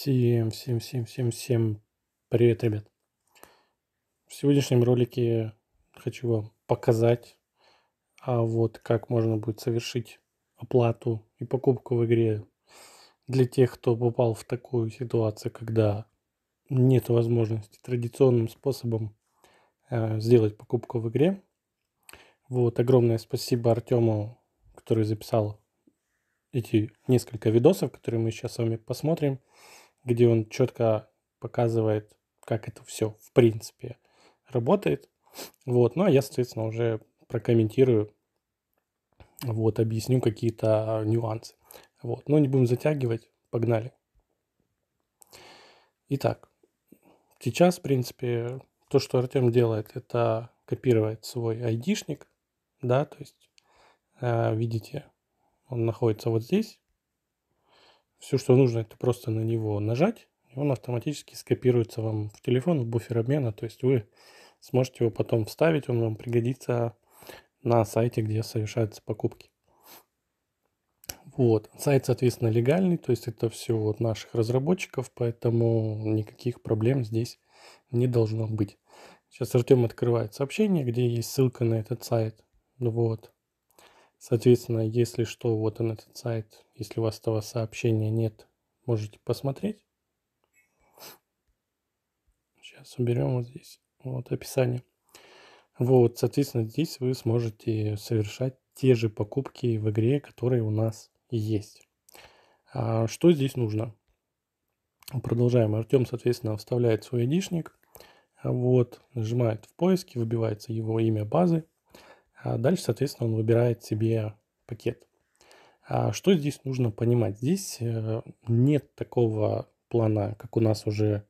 Всем, всем, всем, всем, всем привет, ребят. В сегодняшнем ролике хочу вам показать, а вот как можно будет совершить оплату и покупку в игре для тех, кто попал в такую ситуацию, когда нет возможности традиционным способом э, сделать покупку в игре. Вот, огромное спасибо Артему, который записал эти несколько видосов, которые мы сейчас с вами посмотрим где он четко показывает, как это все в принципе работает. Вот, ну а я, соответственно, уже прокомментирую, вот, объясню какие-то а, нюансы. Вот, но ну, не будем затягивать, погнали. Итак, сейчас, в принципе, то, что Артем делает, это копирует свой айдишник, да, то есть, э, видите, он находится вот здесь, все, что нужно, это просто на него нажать, и он автоматически скопируется вам в телефон, в буфер обмена. То есть вы сможете его потом вставить, он вам пригодится на сайте, где совершаются покупки. Вот. Сайт, соответственно, легальный, то есть это все от наших разработчиков, поэтому никаких проблем здесь не должно быть. Сейчас Артем открывает сообщение, где есть ссылка на этот сайт. Вот. Соответственно, если что, вот он этот сайт. Если у вас того сообщения нет, можете посмотреть. Сейчас уберем вот здесь. Вот описание. Вот, соответственно, здесь вы сможете совершать те же покупки в игре, которые у нас есть. А что здесь нужно? Продолжаем. Артем, соответственно, вставляет свой айдишник. Вот, нажимает в поиске, выбивается его имя базы. А дальше, соответственно, он выбирает себе пакет. А что здесь нужно понимать? Здесь э, нет такого плана, как у нас уже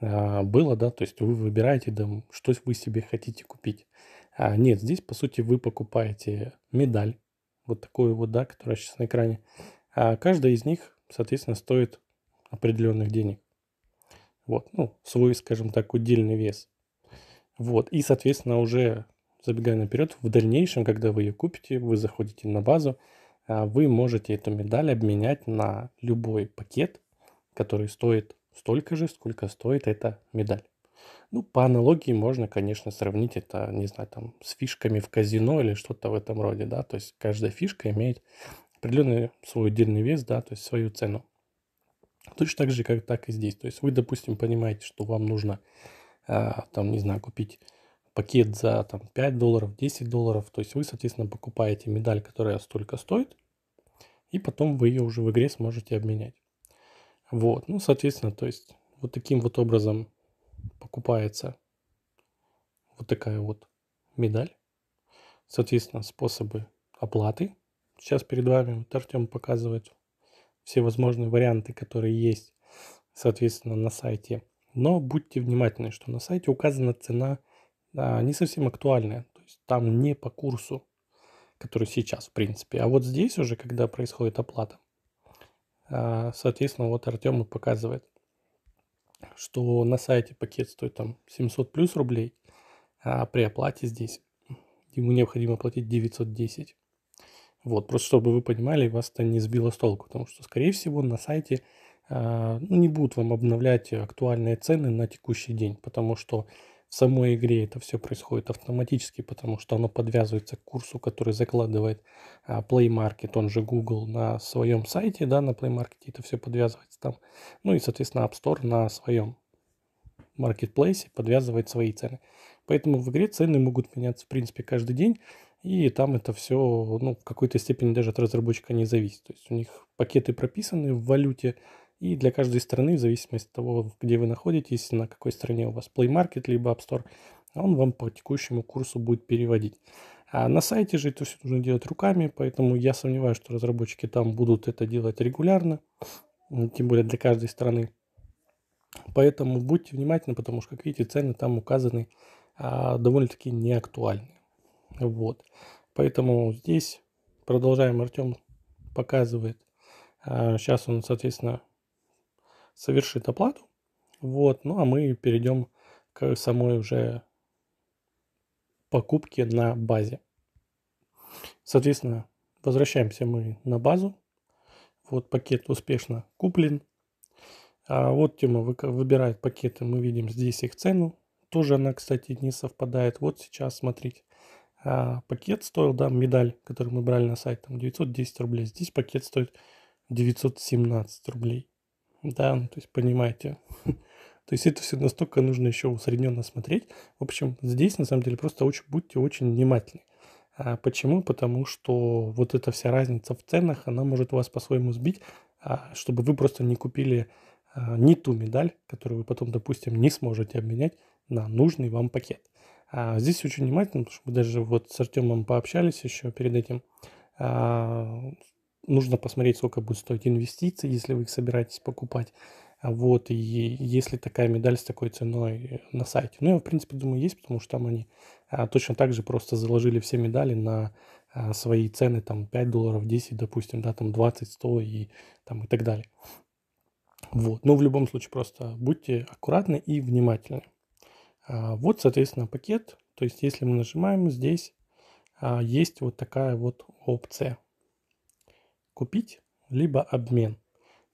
а, было, да, то есть вы выбираете, да, что вы себе хотите купить. А нет, здесь, по сути, вы покупаете медаль, вот такую вот, да, которая сейчас на экране. А каждая из них, соответственно, стоит определенных денег. Вот, ну, свой, скажем так, удельный вес. Вот, и, соответственно, уже забегая наперед, в дальнейшем, когда вы ее купите, вы заходите на базу, а, вы можете эту медаль обменять на любой пакет, который стоит столько же, сколько стоит эта медаль. Ну, по аналогии можно, конечно, сравнить это, не знаю, там, с фишками в казино или что-то в этом роде, да, то есть каждая фишка имеет определенный свой отдельный вес, да, то есть свою цену. Точно так же, как так и здесь. То есть вы, допустим, понимаете, что вам нужно, э, там, не знаю, купить пакет за там, 5 долларов, 10 долларов. То есть вы, соответственно, покупаете медаль, которая столько стоит, и потом вы ее уже в игре сможете обменять. Вот, ну, соответственно, то есть вот таким вот образом покупается вот такая вот медаль. Соответственно, способы оплаты. Сейчас перед вами вот Артем показывает все возможные варианты, которые есть, соответственно, на сайте. Но будьте внимательны, что на сайте указана цена – а, не совсем актуальны. То есть там не по курсу, который сейчас, в принципе. А вот здесь уже, когда происходит оплата, а, соответственно, вот Артем и показывает, что на сайте пакет стоит там 700 плюс рублей, а при оплате здесь ему необходимо платить 910. Вот, просто чтобы вы понимали, вас это не сбило с толку, потому что, скорее всего, на сайте а, ну, не будут вам обновлять актуальные цены на текущий день, потому что в самой игре это все происходит автоматически, потому что оно подвязывается к курсу, который закладывает а, Play Market, он же Google на своем сайте, да, на Play Market это все подвязывается там. Ну и, соответственно, App Store на своем маркетплейсе подвязывает свои цены. Поэтому в игре цены могут меняться, в принципе, каждый день. И там это все, ну, в какой-то степени даже от разработчика не зависит. То есть у них пакеты прописаны в валюте, и для каждой страны, в зависимости от того, где вы находитесь, на какой стране у вас Play Market, либо App Store, он вам по текущему курсу будет переводить. А на сайте же это все нужно делать руками, поэтому я сомневаюсь, что разработчики там будут это делать регулярно, тем более для каждой страны. Поэтому будьте внимательны, потому что, как видите, цены там указаны а, довольно-таки неактуальны. Вот. Поэтому здесь продолжаем. Артем показывает. А, сейчас он, соответственно, совершит оплату. Вот, ну а мы перейдем к самой уже покупке на базе. Соответственно, возвращаемся мы на базу. Вот пакет успешно куплен. А вот тема выбирает пакеты, мы видим здесь их цену. Тоже она, кстати, не совпадает. Вот сейчас, смотрите, а пакет стоил, да, медаль, которую мы брали на сайт, там 910 рублей. Здесь пакет стоит 917 рублей. Да, ну то есть понимаете. То есть это все настолько нужно еще усредненно смотреть. В общем, здесь на самом деле просто очень, будьте очень внимательны. А почему? Потому что вот эта вся разница в ценах, она может вас по-своему сбить, а чтобы вы просто не купили а, не ту медаль, которую вы потом, допустим, не сможете обменять на нужный вам пакет. А здесь очень внимательно, потому что мы даже вот с Артемом пообщались еще перед этим. А, нужно посмотреть, сколько будет стоить инвестиции, если вы их собираетесь покупать. А вот, и если такая медаль с такой ценой э, на сайте. Ну, я, в принципе, думаю, есть, потому что там они а, точно так же просто заложили все медали на а, свои цены, там, 5 долларов, 10, допустим, да, там, 20, 100 и, там, и так далее. Вот, но ну, в любом случае просто будьте аккуратны и внимательны. Вот, соответственно, пакет. То есть, если мы нажимаем здесь, есть вот такая вот опция купить, либо обмен.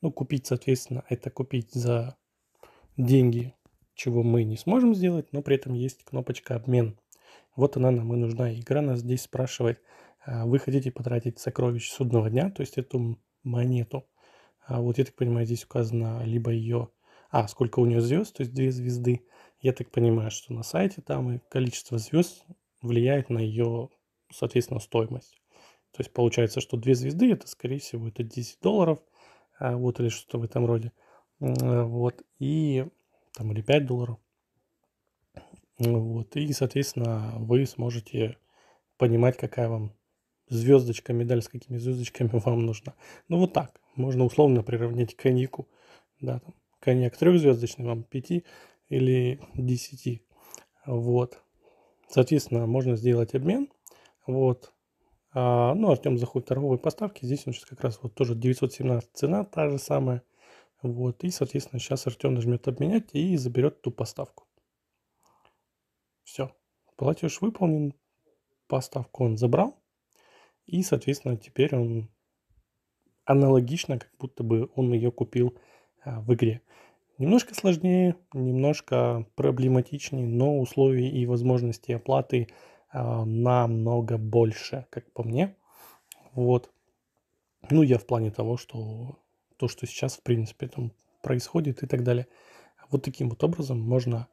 Ну, купить, соответственно, это купить за деньги, чего мы не сможем сделать, но при этом есть кнопочка «Обмен». Вот она нам и нужна. Игра нас здесь спрашивает, а, вы хотите потратить сокровище судного дня, то есть эту монету. А вот я так понимаю, здесь указано либо ее... А, сколько у нее звезд, то есть две звезды. Я так понимаю, что на сайте там и количество звезд влияет на ее, соответственно, стоимость. То есть получается, что две звезды, это, скорее всего, это 10 долларов, а, вот, или что-то в этом роде. А, вот, и там, или 5 долларов. Вот, и, соответственно, вы сможете понимать, какая вам звездочка, медаль с какими звездочками вам нужна. Ну, вот так. Можно условно приравнять к коньяку. Да, там, коньяк трехзвездочный, вам 5 или 10. Вот. Соответственно, можно сделать обмен. Вот. А, ну, Артем заходит в торговые поставки. Здесь он сейчас как раз вот тоже 917 цена, та же самая. Вот, и, соответственно, сейчас Артем нажмет обменять и заберет ту поставку. Все, платеж выполнен, поставку он забрал. И, соответственно, теперь он аналогично, как будто бы он ее купил а, в игре. Немножко сложнее, немножко проблематичнее, но условия и возможности оплаты – а, намного больше, как по мне. Вот. Ну, я в плане того, что то, что сейчас, в принципе, там происходит и так далее. Вот таким вот образом можно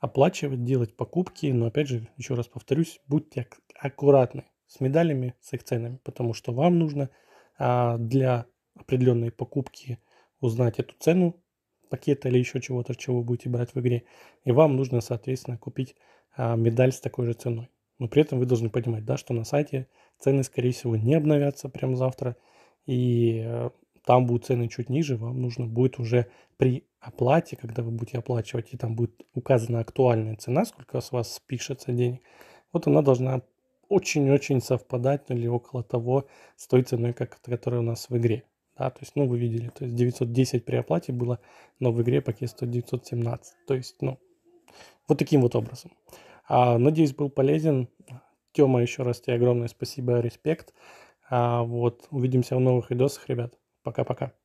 оплачивать, делать покупки, но опять же, еще раз повторюсь, будьте ак- аккуратны с медалями, с их ценами, потому что вам нужно а, для определенной покупки узнать эту цену пакета или еще чего-то, чего вы будете брать в игре, и вам нужно, соответственно, купить а, медаль с такой же ценой. Но при этом вы должны понимать, да, что на сайте цены, скорее всего, не обновятся прямо завтра, и э, там будут цены чуть ниже, вам нужно будет уже при оплате, когда вы будете оплачивать, и там будет указана актуальная цена, сколько с вас спишется денег, вот она должна очень-очень совпадать, ну или около того, с той ценой, как, которая у нас в игре. Да, то есть, ну, вы видели, то есть 910 при оплате было, но в игре пакет стоит 917. То есть, ну, вот таким вот образом. А, надеюсь, был полезен. Тема, еще раз тебе огромное спасибо, респект. А, вот, увидимся в новых видосах, ребят. Пока-пока.